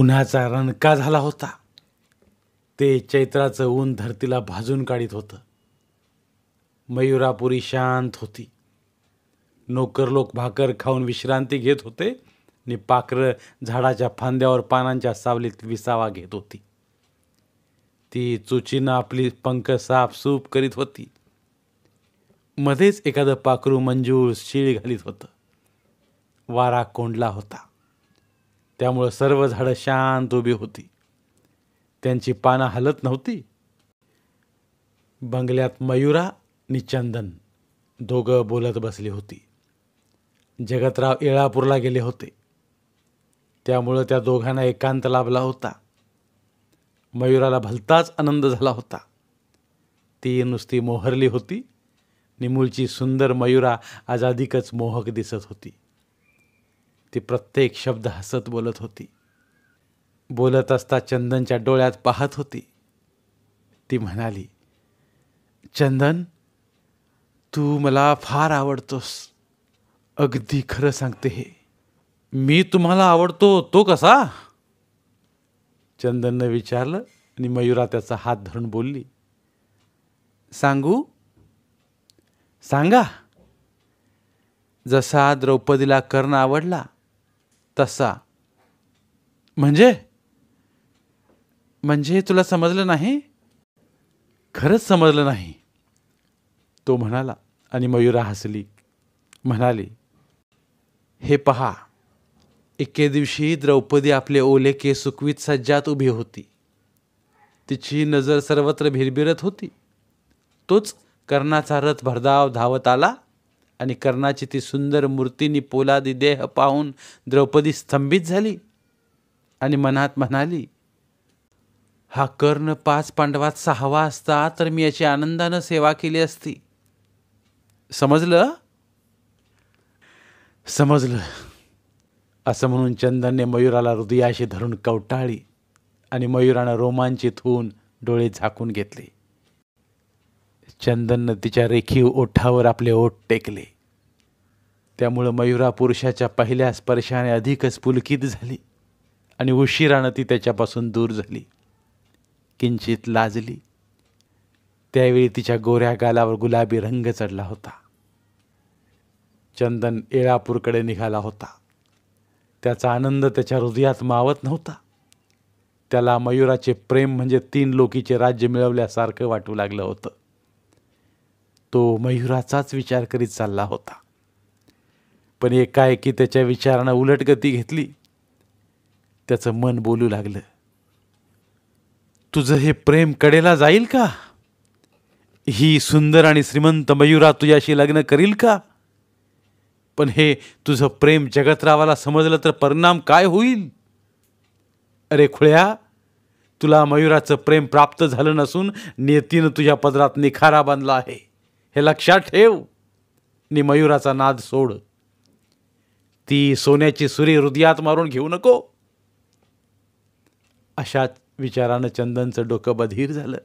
उन्हाचा रणका झाला होता ते चैत्राचं ऊन धरतीला भाजून काढित होतं मयुरापुरी शांत होती नोकर लोक भाकर खाऊन विश्रांती घेत होते आणि पाखरं झाडाच्या फांद्यावर पानांच्या सावलीत विसावा घेत होती ती चुचीनं आपली पंख साफसूफ करीत होती मध्येच एखादं पाखरू मंजूळ शिळ घालीत होतं वारा कोंडला होता त्यामुळं सर्व झाडं शांत उभी होती त्यांची पानं हलत नव्हती बंगल्यात मयुरा निचंदन चंदन दोघं बोलत बसली होती जगतराव येळापूरला गेले होते त्यामुळं त्या दोघांना एकांत लाभला होता मयुराला भलताच आनंद झाला होता ती नुसती मोहरली होती निमूळची सुंदर मयुरा आज अधिकच मोहक दिसत होती ती प्रत्येक शब्द हसत बोलत होती बोलत असता चंदनच्या डोळ्यात पाहत होती ती म्हणाली चंदन तू मला फार आवडतोस अगदी खरं सांगते हे मी तुम्हाला आवडतो तो कसा चंदननं विचारलं आणि मयुरा त्याचा हात धरून बोलली सांगू सांगा जसा द्रौपदीला कर्ण आवडला तसा म्हणजे म्हणजे तुला समजलं नाही खरंच समजलं नाही तो म्हणाला आणि मयुरा हसली म्हणाली हे पहा एके दिवशी द्रौपदी आपले ओले के सुकवीत सज्जात उभी होती तिची नजर सर्वत्र भिरभिरत होती तोच कर्णाचा रथ भरधाव धावत आला आणि कर्णाची ती सुंदर मूर्तीनी पोलादी देह पाहून द्रौपदी स्तंभित झाली आणि मनात म्हणाली हा कर्ण पाच पांडवात सहावा असता तर मी याची आनंदानं सेवा केली असती समजलं समजलं असं म्हणून चंदनने मयुराला हृदयाशी धरून कवटाळी आणि मयुरानं रोमांचित होऊन डोळे झाकून घेतले चंदननं तिच्या रेखीव ओठावर आपले ओठ टेकले त्यामुळं मयुरा पुरुषाच्या पहिल्या स्पर्शाने अधिकच पुलकित झाली आणि उशिरानं ती त्याच्यापासून दूर झाली किंचित लाजली त्यावेळी तिच्या गोऱ्या गालावर गुलाबी रंग चढला होता चंदन एळापूरकडे निघाला होता त्याचा आनंद त्याच्या हृदयात मावत नव्हता त्याला मयुराचे प्रेम म्हणजे तीन लोकीचे राज्य मिळवल्यासारखं वाटू लागलं होतं तो मयुराचाच विचार करीत चालला होता पण एकाएकी त्याच्या विचारानं उलट गती घेतली त्याचं मन बोलू लागलं तुझं हे प्रेम कडेला जाईल का ही सुंदर आणि श्रीमंत मयुरा तुझ्याशी लग्न करील का पण हे तुझं प्रेम जगतरावाला समजलं तर परिणाम काय होईल अरे खुळ्या तुला मयुराचं प्रेम प्राप्त झालं नसून नेतीनं तुझ्या पदरात निखारा बांधला आहे हे लक्षात ठेव नि मयुराचा नाद सोड ती सोन्याची सुरी हृदयात मारून घेऊ नको अशाच विचारानं चंदनचं डोकं बधीर झालं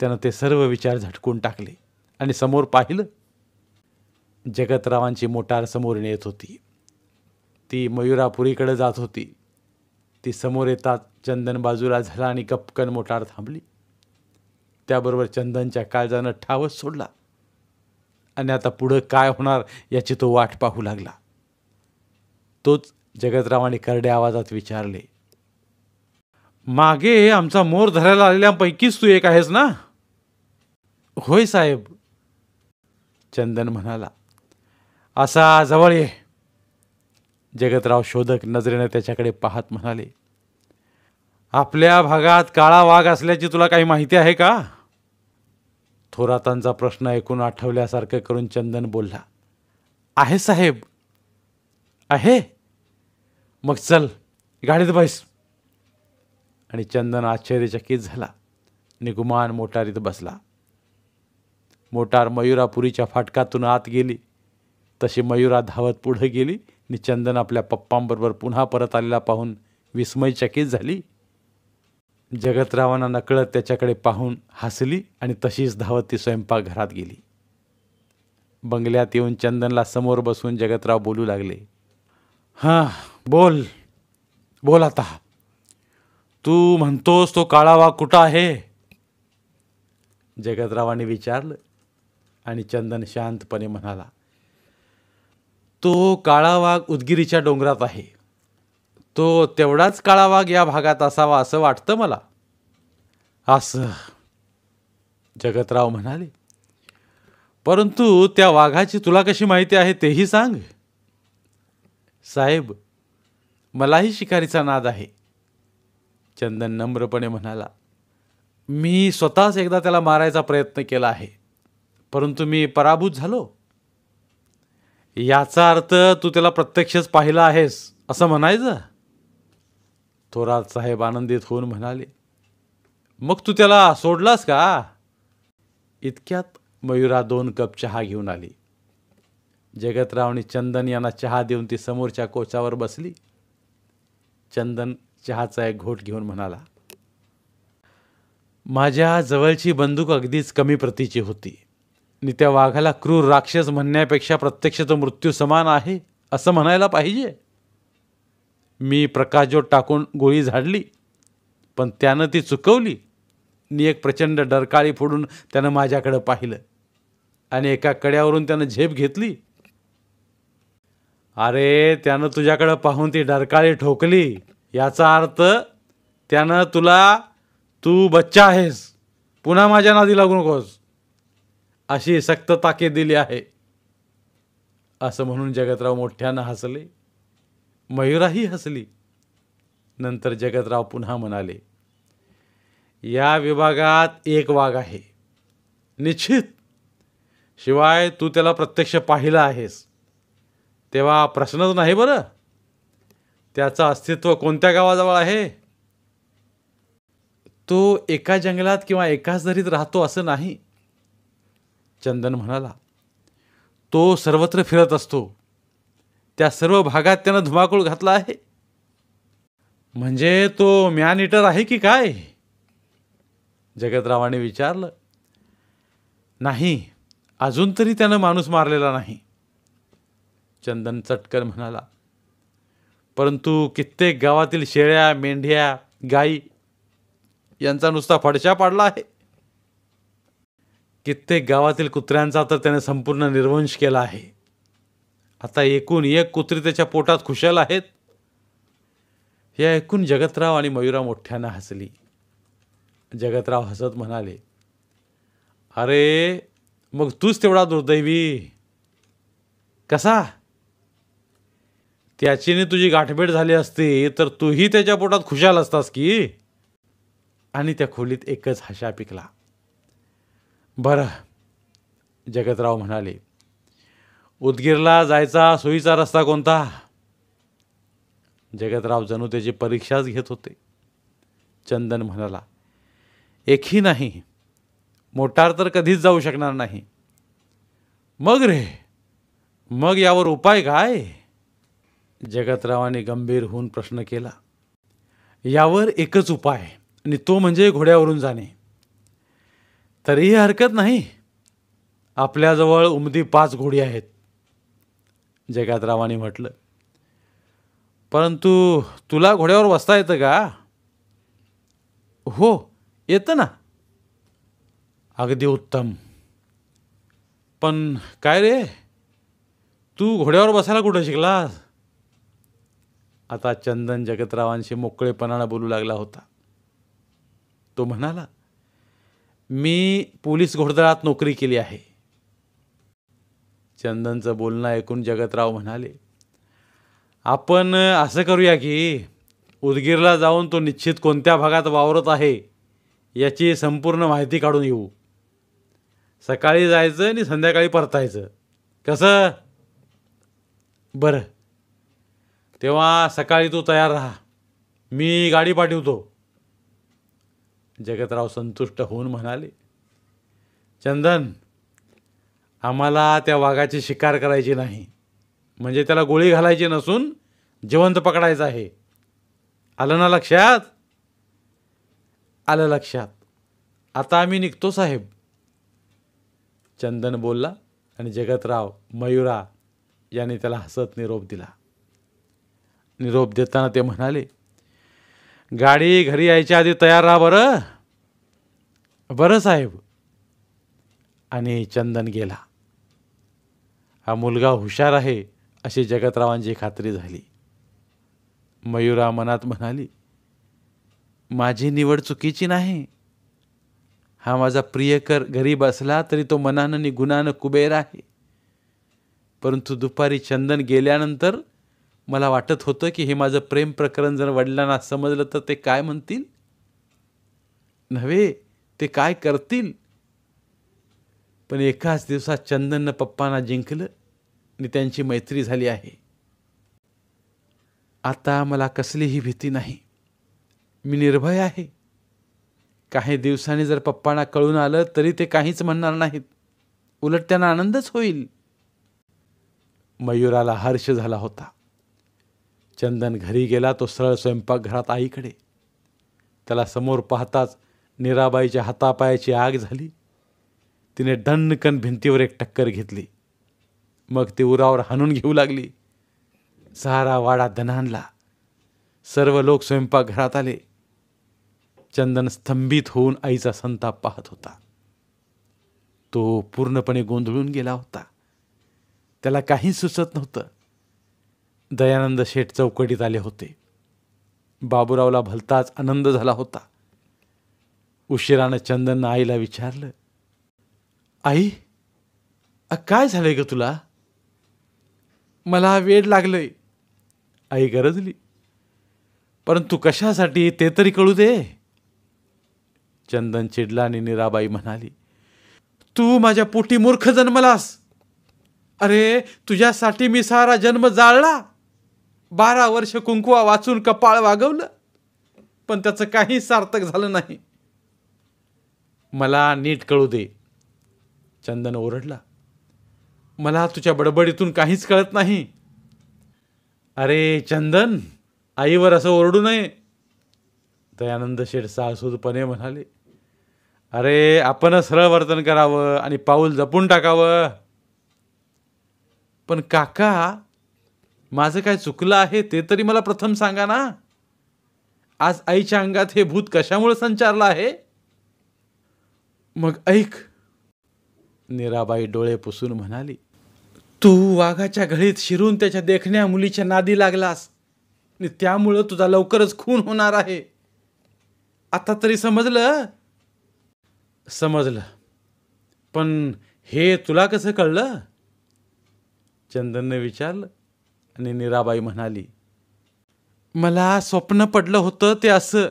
त्यानं ते सर्व विचार झटकून टाकले आणि समोर पाहिलं जगतरावांची मोटार समोर येत होती ती मयुरापुरीकडे जात होती ती समोर येतात चंदन बाजूला झाला आणि गपकन मोटार थांबली त्याबरोबर चंदनच्या काळजानं ठावच सोडला आणि आता पुढं काय होणार याची तो वाट पाहू लागला तोच जगतरावाने करडे आवाजात विचारले मागे आमचा मोर धरायला आलेल्यापैकीच तू एक आहेस ना होय साहेब चंदन म्हणाला असा जवळ ये जगतराव शोधक नजरेनं त्याच्याकडे पाहत म्हणाले आपल्या भागात काळा वाघ असल्याची तुला काही माहिती आहे का थोरातांचा प्रश्न ऐकून आठवल्यासारखं करून चंदन बोलला आहे साहेब आहे मग चल गाडीत बैस आणि चंदन आश्चर्यचकित झाला निगुमान मोटारीत बसला मोटार मयुरापुरीच्या फाटकातून आत गेली तशी मयुरा धावत पुढं गेली आणि चंदन आपल्या पप्पांबरोबर पुन्हा परत आलेला पाहून विस्मयचकित झाली जगतरावांना नकळत त्याच्याकडे पाहून हसली आणि तशीच धावत ती स्वयंपाकघरात गेली बंगल्यात येऊन चंदनला समोर बसून जगतराव बोलू लागले हां बोल बोल आता तू म्हणतोस तो काळावा कुठं आहे जगतरावाने विचारलं आणि चंदन शांतपणे म्हणाला तो काळा उदगिरीच्या डोंगरात आहे तो तेवढाच वाघ या भागात असावा असं वाटतं मला असं जगतराव म्हणाले परंतु त्या वाघाची तुला कशी माहिती आहे तेही सांग साहेब मलाही शिकारीचा नाद आहे चंदन नम्रपणे म्हणाला मी स्वतःच एकदा त्याला मारायचा प्रयत्न केला आहे परंतु मी पराभूत झालो याचा अर्थ तू त्याला प्रत्यक्षच पाहिला आहेस असं म्हणायचं थोरात साहेब आनंदित होऊन म्हणाले मग तू त्याला सोडलास का इतक्यात मयुरा दोन कप चहा घेऊन आली जगतराव चंदन यांना चहा देऊन ती समोरच्या कोचावर बसली चंदन चहाचा एक घोट घेऊन म्हणाला माझ्या जवळची बंदूक अगदीच कमी प्रतीची होती नित्या त्या वाघाला क्रूर राक्षस म्हणण्यापेक्षा प्रत्यक्ष तो मृत्यू समान आहे असं म्हणायला पाहिजे मी प्रकाशजोत टाकून गोळी झाडली पण त्यानं ती चुकवली मी एक प्रचंड डरकाळी फोडून त्यानं माझ्याकडं पाहिलं आणि एका कड्यावरून त्यानं झेप घेतली अरे त्यानं तुझ्याकडं पाहून ती डरकाळी ठोकली याचा अर्थ त्यानं तुला तू बच्चा आहेस पुन्हा माझ्या नादी लागू नकोस अशी सक्त ताकीद दिली आहे असं म्हणून जगतराव मोठ्यानं हसले मयुराही हसली नंतर जगतराव पुन्हा म्हणाले या विभागात एक वाघ आहे निश्चित शिवाय तू त्याला प्रत्यक्ष पाहिला आहेस तेव्हा प्रश्नच नाही बरं त्याचं अस्तित्व कोणत्या गावाजवळ आहे तो एका जंगलात किंवा एकाच दरीत राहतो असं नाही चंदन म्हणाला तो सर्वत्र फिरत असतो त्या सर्व भागात त्यानं धुमाकूळ घातला आहे म्हणजे तो मॅन इटर आहे की काय जगतरावाने विचारलं नाही अजून तरी त्यानं माणूस मारलेला नाही चंदन चटकर म्हणाला परंतु कित्येक गावातील शेळ्या मेंढ्या गाई यांचा नुसता फडशा पाडला आहे कित्येक गावातील कुत्र्यांचा तर त्याने संपूर्ण निर्वंश केला आहे आता एकूण एक कुत्री त्याच्या पोटात खुशाल आहेत हे ऐकून जगतराव आणि मयुरा मोठ्यानं हसली जगतराव हसत म्हणाले अरे मग तूच तेवढा दुर्दैवी कसा त्याचीने तुझी गाठभेट झाली असती तर तूही त्याच्या पोटात खुशाल असतास की आणि त्या खोलीत एकच हशा पिकला बरं जगतराव म्हणाले उदगीरला जायचा सोयीचा रस्ता कोणता जगतराव जणू त्याची परीक्षाच घेत होते चंदन म्हणाला एकही नाही मोटार तर कधीच जाऊ शकणार नाही मग रे मग यावर उपाय काय जगतरावाने गंभीर होऊन प्रश्न केला यावर एकच उपाय आणि तो म्हणजे घोड्यावरून जाणे तरीही हरकत नाही आपल्याजवळ उमदी पाच घोडी आहेत जगातरावाने म्हटलं परंतु तुला घोड्यावर बसता येतं का हो येतं ना अगदी उत्तम पण काय रे तू घोड्यावर बसायला कुठं शिकलास आता चंदन जगतरावांशी मोकळेपणाला बोलू लागला होता तो म्हणाला मी पोलीस घोडदळात नोकरी केली आहे चंदनचं बोलणं ऐकून जगतराव म्हणाले आपण असं करूया की उदगीरला जाऊन तो निश्चित कोणत्या भागात वावरत आहे याची संपूर्ण माहिती काढून येऊ सकाळी जायचं आणि संध्याकाळी परतायचं कसं बरं तेव्हा सकाळी तू तयार राहा मी गाडी पाठवतो जगतराव संतुष्ट होऊन म्हणाले चंदन आम्हाला त्या वाघाची शिकार करायची नाही म्हणजे त्याला गोळी घालायची नसून जिवंत पकडायचं आहे आलं ना लक्षात आलं लक्षात आता आम्ही निघतो साहेब चंदन बोलला आणि जगतराव मयुरा यांनी त्याला हसत निरोप दिला निरोप देताना ते म्हणाले गाडी घरी यायच्या आधी तयार राहा बरं बरं साहेब आणि चंदन गेला हा मुलगा हुशार आहे अशी जगतरावांची खात्री झाली मयुरा मनात म्हणाली माझी निवड चुकीची नाही हा माझा प्रियकर गरीब असला तरी तो मनानं आणि गुणानं कुबेर आहे परंतु दुपारी चंदन गेल्यानंतर मला वाटत होतं की हे माझं प्रेम प्रकरण जर वडिलांना समजलं तर ते काय म्हणतील नव्हे ते काय करतील पण एकाच दिवसात चंदननं पप्पांना जिंकलं आणि त्यांची मैत्री झाली आहे आता मला कसलीही भीती नाही मी निर्भय आहे काही दिवसांनी जर पप्पांना कळून आलं तरी ते काहीच म्हणणार नाहीत उलट त्यांना आनंदच होईल मयुराला हर्ष झाला होता चंदन घरी गेला तो सरळ स्वयंपाकघरात आईकडे त्याला समोर पाहताच निराबाईच्या हातापायाची आग झाली तिने दणकन भिंतीवर एक टक्कर घेतली मग ती उरावर हाणून घेऊ लागली सारा वाडा धनानला सर्व लोक स्वयंपाकघरात आले चंदन स्तंभित होऊन आईचा संताप पाहत होता तो पूर्णपणे गोंधळून गेला होता त्याला काही सुचत नव्हतं दयानंद शेठ चौकटीत आले होते बाबूरावला भलताच आनंद झाला होता उशिरानं चंदननं आईला विचारलं आई काय झालंय ग तुला मला वेड लागलंय आई गरजली परंतु कशासाठी ते तरी कळू दे चंदन चिडला आणि निराबाई म्हणाली तू माझ्या पोटी मूर्ख जन्मलास अरे तुझ्यासाठी मी सारा जन्म जाळला बारा वर्ष कुंकुवा वाचून कपाळ वागवलं पण त्याचं काही सार्थक झालं नाही मला नीट कळू दे चंदन ओरडला मला तुझ्या बडबडीतून काहीच कळत नाही अरे चंदन आईवर असं ओरडू नये दयानंद शेठ सासूदपणे म्हणाले अरे आपणच सरळ वर्तन करावं आणि पाऊल जपून टाकावं पण काका माझं काय चुकलं आहे ते तरी मला प्रथम सांगा ना आज आईच्या अंगात हे भूत कशामुळे संचारलं आहे मग ऐक निराबाई डोळे पुसून म्हणाली तू वाघाच्या घळीत शिरून त्याच्या देखण्या मुलीच्या नादी लागलास आणि त्यामुळं तुझा लवकरच खून होणार आहे आता तरी समजलं समजलं पण हे तुला कसं कळलं चंदनने विचारलं आणि निराबाई म्हणाली मला स्वप्न पडलं होतं ते असं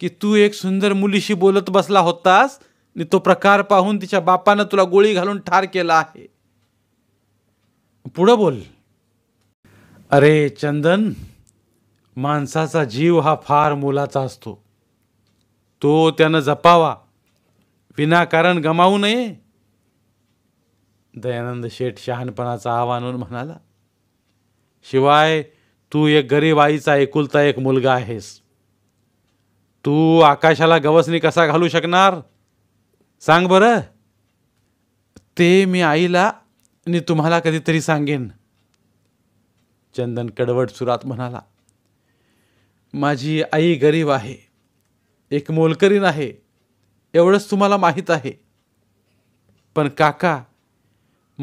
की तू एक सुंदर मुलीशी बोलत बसला होतास तो प्रकार पाहून तिच्या बापानं तुला गोळी घालून ठार केला आहे पुढं बोल अरे चंदन माणसाचा जीव हा फार मोलाचा असतो तो त्यानं जपावा विनाकारण गमावू नये दयानंद शेठ शहाणपणाचा आव्हान म्हणाला शिवाय तू एक गरीब आईचा एकुलता एक मुलगा आहेस तू आकाशाला गवसणी कसा घालू शकणार सांग बरं ते मी आईला आणि तुम्हाला कधीतरी सांगेन चंदन कडवट सुरात म्हणाला माझी आई गरीब आहे एक मोलकरीन आहे एवढंच तुम्हाला माहीत आहे पण काका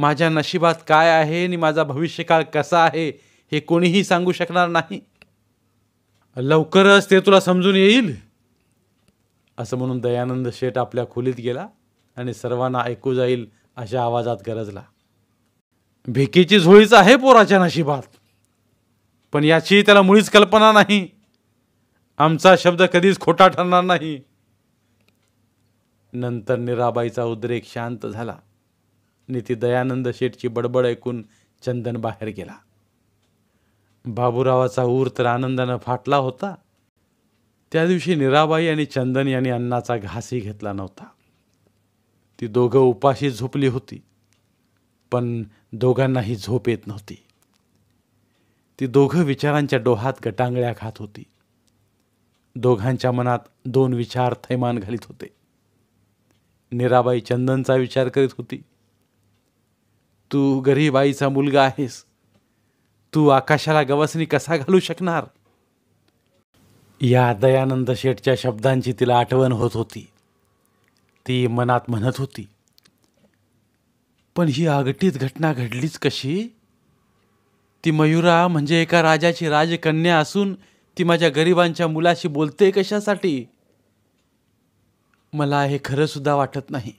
माझ्या नशिबात काय आहे आणि माझा भविष्यकाळ कसा आहे हे कोणीही सांगू शकणार नाही लवकरच ते तुला समजून येईल असं म्हणून दयानंद शेठ आपल्या खोलीत गेला आणि सर्वांना ऐकू जाईल अशा आवाजात गरजला भिकेची झोळीच आहे पोराच्या नशिबात पण याची त्याला मुळीच कल्पना नाही आमचा शब्द कधीच खोटा ठरणार नाही नंतर निराबाईचा उद्रेक शांत झाला नीती दयानंद शेठची बडबड ऐकून चंदन बाहेर गेला बाबूरावाचा ऊर तर आनंदानं फाटला होता त्या दिवशी निराबाई आणि चंदन यांनी अन्नाचा घासही घेतला नव्हता ती दोघं उपाशी झोपली होती पण दोघांनाही झोप येत नव्हती ती दोघं विचारांच्या डोहात गटांगळ्या खात होती दोघांच्या मनात दोन विचार थैमान घालीत होते निराबाई चंदनचा विचार करीत होती तू गरीब आईचा मुलगा आहेस तू आकाशाला गवसणी कसा घालू शकणार या दयानंद शेठच्या शब्दांची तिला आठवण होत होती ती मनात म्हणत होती पण ही आगटीत घटना घडलीच कशी ती मयुरा म्हणजे एका राजाची राजकन्या असून ती माझ्या गरिबांच्या मुलाशी बोलते कशासाठी मला हे सुद्धा वाटत नाही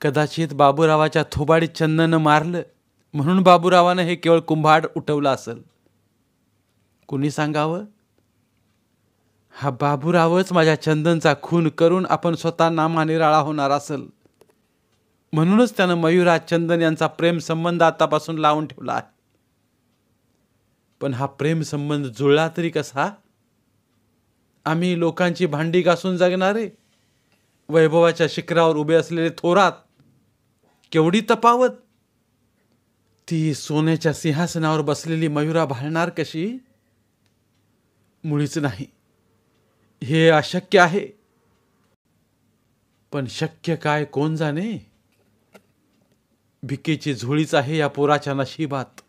कदाचित बाबूरावाच्या थोबाडीत चंदनं मारलं म्हणून बाबूरावानं हे केवळ कुंभाड उठवलं असेल कुणी सांगावं हा बाबूरावच माझ्या चंदनचा खून करून आपण स्वतः नामानिराळा होणार असल म्हणूनच त्यानं मयुराज चंदन यांचा प्रेमसंबंध आतापासून लावून ठेवला आहे पण हा प्रेमसंबंध जुळला तरी कसा आम्ही लोकांची भांडी घासून जगणारे वैभवाच्या शिखरावर उभे असलेले थोरात केवढी तपावत ती सोन्याच्या सिंहासनावर बसलेली मयुरा भाळणार कशी मुळीच नाही हे अशक्य आहे पण शक्य काय कोण जाणे भिकेची झोळीच आहे या पोराच्या नशिबात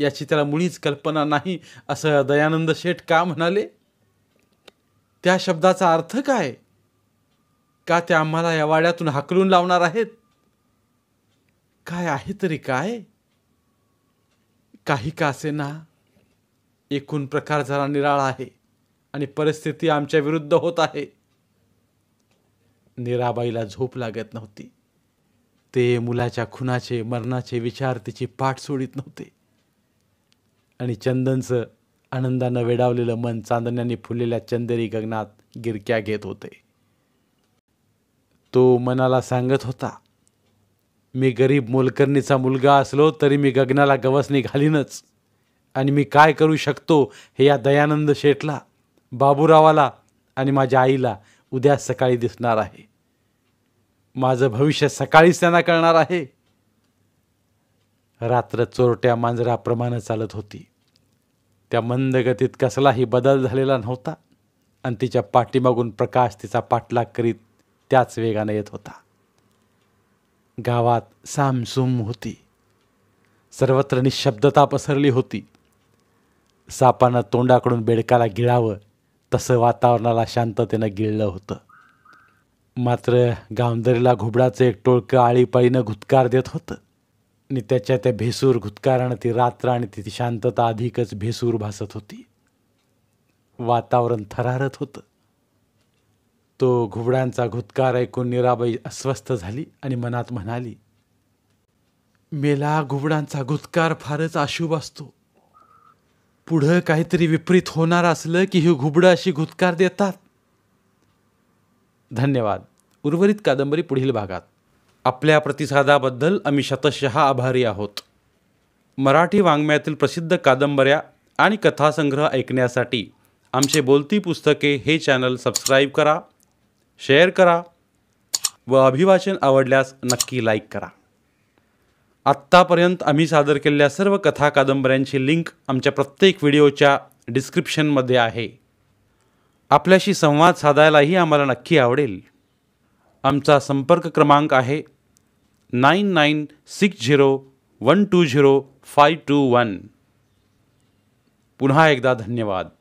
याची त्याला मुळीच कल्पना नाही असं दयानंद शेठ का म्हणाले त्या शब्दाचा अर्थ काय का ते आम्हाला या वाड्यातून हाकलून लावणार आहेत काय आहे तरी काय काही का असे ना एकूण प्रकार जरा निराळा आहे आणि परिस्थिती आमच्या विरुद्ध होत आहे नीराबाईला झोप लागत नव्हती ते मुलाच्या खुनाचे मरणाचे विचार तिची पाठ सोडित नव्हते आणि चंदनचं आनंदानं वेडावलेलं मन चांदण्याने फुललेल्या चंदेरी गगनात गिरक्या घेत होते तो मनाला सांगत होता मी गरीब मोलकर्णीचा मुलगा असलो तरी मी गगनाला गवसणी घालीनच आणि मी काय करू शकतो हे या दयानंद शेटला बाबूरावाला आणि माझ्या आईला उद्या सकाळी दिसणार आहे माझं भविष्य सकाळीच त्यांना कळणार आहे रात्र चोरट्या मांजराप्रमाणे चालत होती त्या मंदगतीत कसलाही बदल झालेला नव्हता आणि तिच्या पाठीमागून प्रकाश तिचा पाठलाग करीत त्याच वेगाने येत होता गावात सामसूम होती सर्वत्र निशब्दता पसरली होती सापानं तोंडाकडून बेडकाला गिळावं तसं वातावरणाला शांततेनं गिळलं होतं मात्र गावंदरीला घुबडाचं एक टोळकं आळीपाळीनं घुतकार देत होतं आणि त्याच्या त्या भेसूर घुतकारानं ती रात्र आणि ती शांतता अधिकच भेसूर भासत होती वातावरण थरारत होतं तो घुबडांचा घुतकार ऐकून निराबाई अस्वस्थ झाली आणि मनात म्हणाली मेला घुबडांचा घुतकार फारच अशुभ असतो पुढं काहीतरी विपरीत होणार असलं की ही घुबडं अशी घुतकार देतात धन्यवाद उर्वरित कादंबरी पुढील भागात आपल्या प्रतिसादाबद्दल आम्ही शतशः आभारी आहोत मराठी वाङ्मयातील प्रसिद्ध कादंबऱ्या आणि कथासंग्रह ऐकण्यासाठी आमचे बोलती पुस्तके हे चॅनल सबस्क्राईब करा शेअर करा व अभिवाचन आवडल्यास नक्की लाईक करा आत्तापर्यंत आम्ही सादर केलेल्या सर्व कथा कादंबऱ्यांची लिंक आमच्या प्रत्येक व्हिडिओच्या डिस्क्रिप्शनमध्ये आहे आपल्याशी संवाद साधायलाही आम्हाला नक्की आवडेल आमचा संपर्क क्रमांक आहे nine nine six zero one two zero five two one पुन्हा एकदा धन्यवाद